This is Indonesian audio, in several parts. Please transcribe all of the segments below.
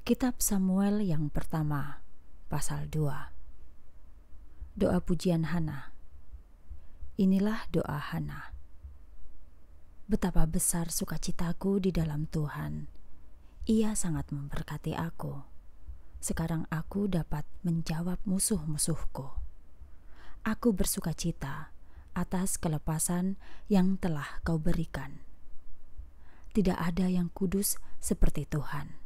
Kitab Samuel yang pertama, pasal 2. Doa pujian Hana. Inilah doa Hana. Betapa besar sukacitaku di dalam Tuhan. Ia sangat memberkati aku. Sekarang aku dapat menjawab musuh-musuhku. Aku bersukacita atas kelepasan yang telah Kau berikan. Tidak ada yang kudus seperti Tuhan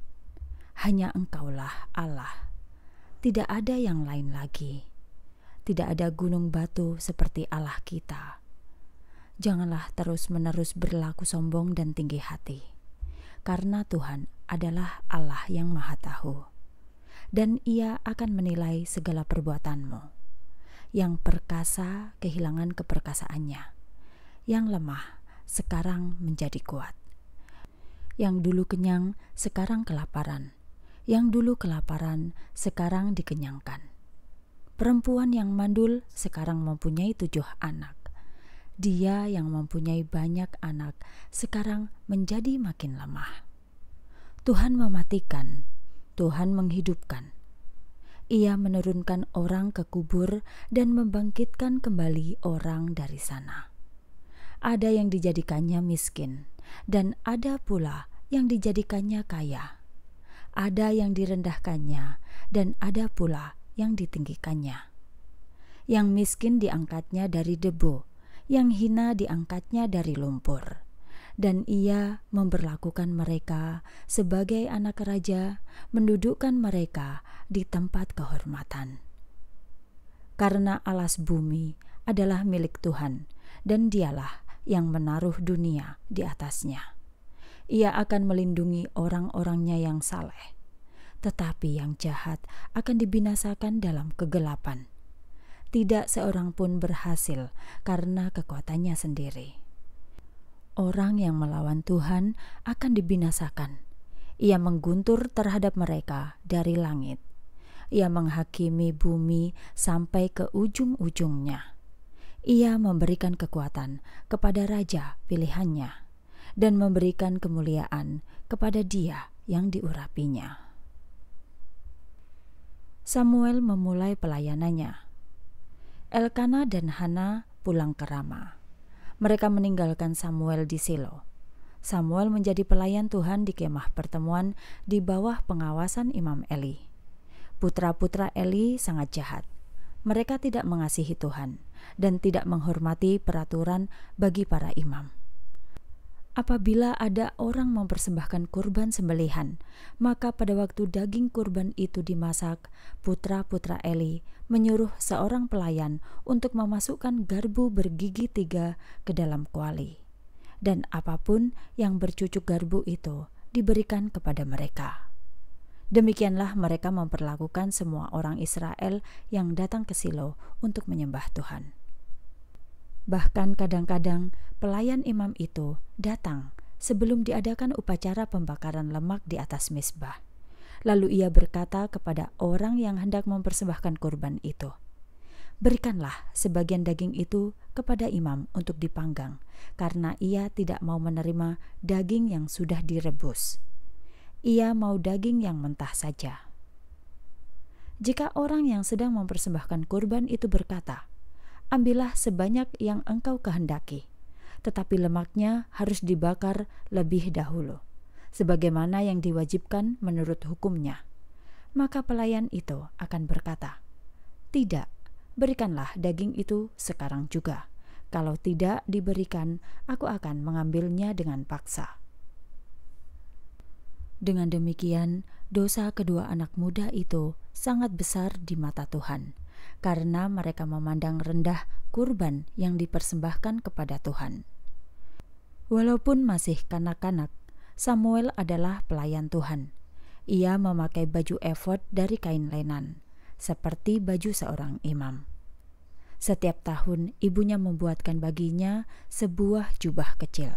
hanya Engkaulah Allah. Tidak ada yang lain lagi. Tidak ada gunung batu seperti Allah kita. Janganlah terus-menerus berlaku sombong dan tinggi hati, karena Tuhan adalah Allah yang Maha Tahu, dan Ia akan menilai segala perbuatanmu. Yang perkasa kehilangan keperkasaannya, yang lemah sekarang menjadi kuat yang dulu kenyang, sekarang kelaparan, yang dulu kelaparan sekarang dikenyangkan. Perempuan yang mandul sekarang mempunyai tujuh anak. Dia yang mempunyai banyak anak sekarang menjadi makin lemah. Tuhan mematikan, Tuhan menghidupkan. Ia menurunkan orang ke kubur dan membangkitkan kembali orang dari sana. Ada yang dijadikannya miskin, dan ada pula yang dijadikannya kaya ada yang direndahkannya, dan ada pula yang ditinggikannya. Yang miskin diangkatnya dari debu, yang hina diangkatnya dari lumpur. Dan ia memperlakukan mereka sebagai anak raja, mendudukkan mereka di tempat kehormatan. Karena alas bumi adalah milik Tuhan, dan dialah yang menaruh dunia di atasnya ia akan melindungi orang-orangnya yang saleh, tetapi yang jahat akan dibinasakan dalam kegelapan. Tidak seorang pun berhasil karena kekuatannya sendiri. Orang yang melawan Tuhan akan dibinasakan. Ia mengguntur terhadap mereka dari langit. Ia menghakimi bumi sampai ke ujung-ujungnya. Ia memberikan kekuatan kepada raja pilihannya dan memberikan kemuliaan kepada Dia yang diurapinya. Samuel memulai pelayanannya. Elkana dan Hana pulang ke Rama. Mereka meninggalkan Samuel di Silo. Samuel menjadi pelayan Tuhan di kemah pertemuan di bawah pengawasan Imam Eli. Putra-putra Eli sangat jahat. Mereka tidak mengasihi Tuhan dan tidak menghormati peraturan bagi para imam. Apabila ada orang mempersembahkan kurban sembelihan, maka pada waktu daging kurban itu dimasak, putra-putra Eli menyuruh seorang pelayan untuk memasukkan garbu bergigi tiga ke dalam kuali. Dan apapun yang bercucuk garbu itu diberikan kepada mereka. Demikianlah mereka memperlakukan semua orang Israel yang datang ke Silo untuk menyembah Tuhan. Bahkan kadang-kadang pelayan imam itu datang sebelum diadakan upacara pembakaran lemak di atas misbah. Lalu ia berkata kepada orang yang hendak mempersembahkan kurban itu, "Berikanlah sebagian daging itu kepada imam untuk dipanggang, karena ia tidak mau menerima daging yang sudah direbus. Ia mau daging yang mentah saja." Jika orang yang sedang mempersembahkan kurban itu berkata, ambillah sebanyak yang engkau kehendaki, tetapi lemaknya harus dibakar lebih dahulu, sebagaimana yang diwajibkan menurut hukumnya. Maka pelayan itu akan berkata, "Tidak, berikanlah daging itu sekarang juga. Kalau tidak diberikan, aku akan mengambilnya dengan paksa." Dengan demikian, dosa kedua anak muda itu sangat besar di mata Tuhan karena mereka memandang rendah kurban yang dipersembahkan kepada Tuhan. Walaupun masih kanak-kanak, Samuel adalah pelayan Tuhan. Ia memakai baju efod dari kain lenan, seperti baju seorang imam. Setiap tahun, ibunya membuatkan baginya sebuah jubah kecil.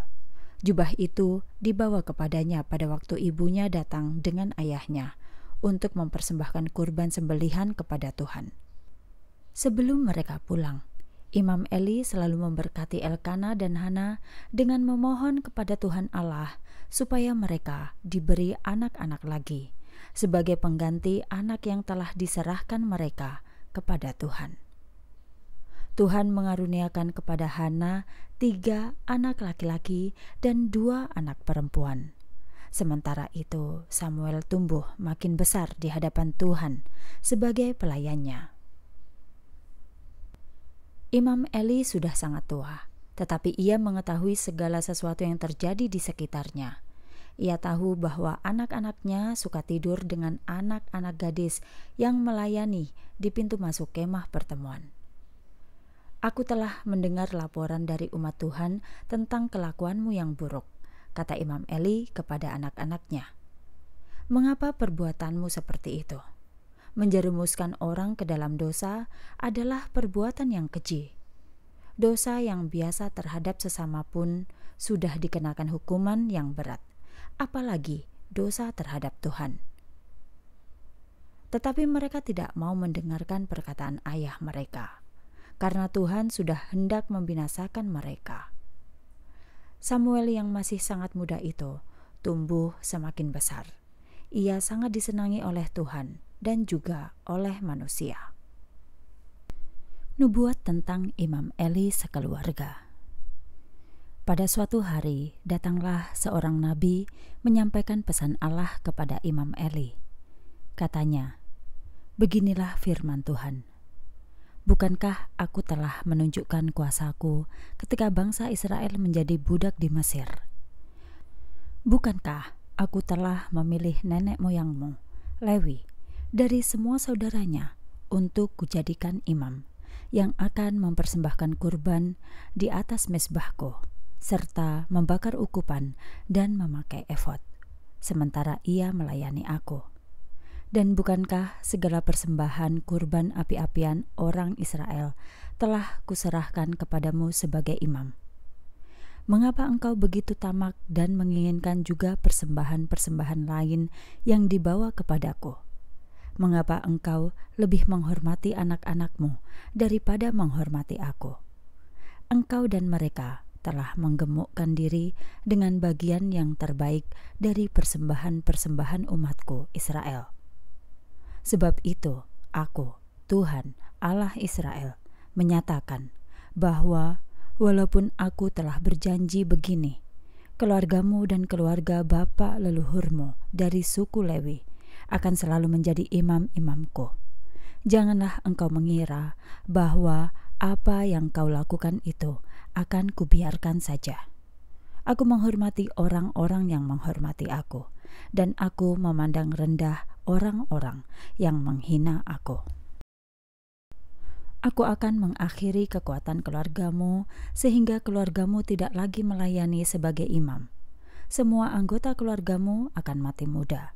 Jubah itu dibawa kepadanya pada waktu ibunya datang dengan ayahnya untuk mempersembahkan kurban sembelihan kepada Tuhan. Sebelum mereka pulang, Imam Eli selalu memberkati Elkana dan Hana dengan memohon kepada Tuhan Allah supaya mereka diberi anak-anak lagi sebagai pengganti anak yang telah diserahkan mereka kepada Tuhan. Tuhan mengaruniakan kepada Hana tiga anak laki-laki dan dua anak perempuan. Sementara itu, Samuel tumbuh makin besar di hadapan Tuhan sebagai pelayannya. Imam Eli sudah sangat tua, tetapi ia mengetahui segala sesuatu yang terjadi di sekitarnya. Ia tahu bahwa anak-anaknya suka tidur dengan anak-anak gadis yang melayani di pintu masuk kemah pertemuan. Aku telah mendengar laporan dari umat Tuhan tentang kelakuanmu yang buruk, kata Imam Eli kepada anak-anaknya. Mengapa perbuatanmu seperti itu? Menjerumuskan orang ke dalam dosa adalah perbuatan yang keji. Dosa yang biasa terhadap sesama pun sudah dikenakan hukuman yang berat, apalagi dosa terhadap Tuhan. Tetapi mereka tidak mau mendengarkan perkataan ayah mereka, karena Tuhan sudah hendak membinasakan mereka. Samuel yang masih sangat muda itu tumbuh semakin besar. Ia sangat disenangi oleh Tuhan dan juga oleh manusia. Nubuat tentang Imam Eli sekeluarga. Pada suatu hari, datanglah seorang nabi menyampaikan pesan Allah kepada Imam Eli. Katanya, "Beginilah firman Tuhan: Bukankah aku telah menunjukkan kuasaku ketika bangsa Israel menjadi budak di Mesir? Bukankah aku telah memilih nenek moyangmu, Lewi, dari semua saudaranya untuk kujadikan imam yang akan mempersembahkan kurban di atas mesbahku serta membakar ukupan dan memakai efod sementara ia melayani aku dan bukankah segala persembahan kurban api-apian orang Israel telah kuserahkan kepadamu sebagai imam? Mengapa engkau begitu tamak dan menginginkan juga persembahan-persembahan lain yang dibawa kepadaku?' mengapa engkau lebih menghormati anak-anakmu daripada menghormati aku? Engkau dan mereka telah menggemukkan diri dengan bagian yang terbaik dari persembahan-persembahan umatku Israel. Sebab itu, aku, Tuhan, Allah Israel, menyatakan bahwa walaupun aku telah berjanji begini, keluargamu dan keluarga bapak leluhurmu dari suku Lewi akan selalu menjadi imam-imamku. Janganlah engkau mengira bahwa apa yang kau lakukan itu akan kubiarkan saja. Aku menghormati orang-orang yang menghormati aku, dan aku memandang rendah orang-orang yang menghina aku. Aku akan mengakhiri kekuatan keluargamu, sehingga keluargamu tidak lagi melayani sebagai imam. Semua anggota keluargamu akan mati muda,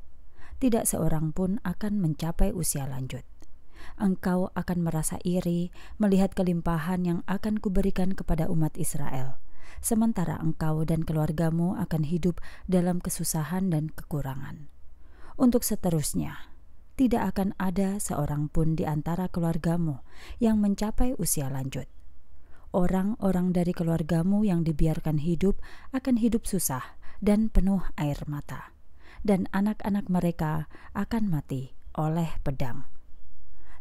tidak seorang pun akan mencapai usia lanjut. Engkau akan merasa iri melihat kelimpahan yang akan kuberikan kepada umat Israel, sementara engkau dan keluargamu akan hidup dalam kesusahan dan kekurangan. Untuk seterusnya, tidak akan ada seorang pun di antara keluargamu yang mencapai usia lanjut orang-orang dari keluargamu yang dibiarkan hidup akan hidup susah dan penuh air mata dan anak-anak mereka akan mati oleh pedang.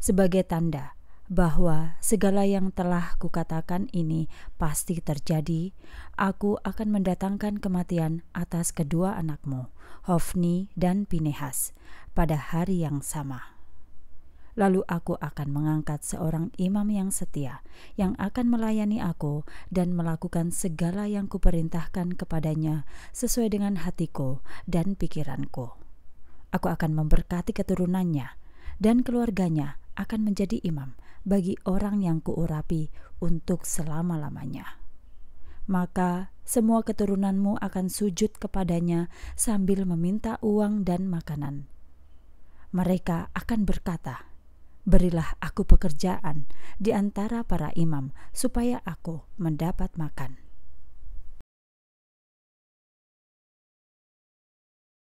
Sebagai tanda bahwa segala yang telah kukatakan ini pasti terjadi, aku akan mendatangkan kematian atas kedua anakmu, Hofni dan Pinehas, pada hari yang sama. Lalu aku akan mengangkat seorang imam yang setia, yang akan melayani aku dan melakukan segala yang kuperintahkan kepadanya sesuai dengan hatiku dan pikiranku. Aku akan memberkati keturunannya, dan keluarganya akan menjadi imam bagi orang yang kuurapi untuk selama-lamanya. Maka semua keturunanmu akan sujud kepadanya sambil meminta uang dan makanan. Mereka akan berkata, Berilah aku pekerjaan di antara para imam, supaya aku mendapat makan.